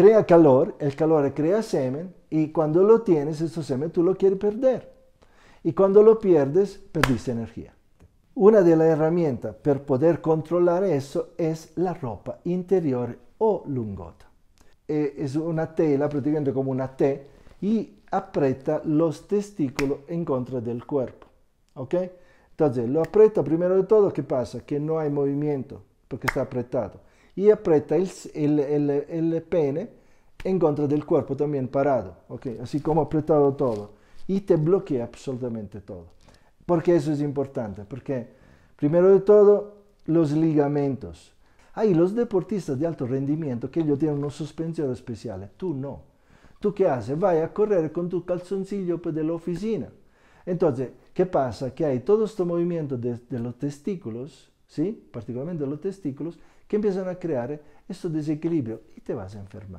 crea calor, el calor crea semen y cuando lo tienes, ese semen tú lo quieres perder. Y cuando lo pierdes, perdiste energía. Una de las herramientas para poder controlar eso es la ropa interior o lungota. E, es una tela, prácticamente como una T, y aprieta los testículos en contra del cuerpo. ¿Ok? Entonces, lo aprieta primero de todo, ¿qué pasa? Que no hay movimiento porque está apretado y aprieta el, el, el, pene en contra del cuerpo también parado, ¿okay? así como apretado todo. Y te bloquea absolutamente todo. Porque eso es importante, porque primero de todo los ligamentos. Hay los deportistas de alto rendimiento que ellos tienen una suspensión especial, tú no. ¿Tú qué haces? Vas a correr con tu calzoncillo pues, de la oficina. Entonces, ¿qué pasa? Que hay todo este movimiento de los testículos ¿sí? particularmente los testículos, que empiezan a crear este desequilibrio y te vas a enfermar.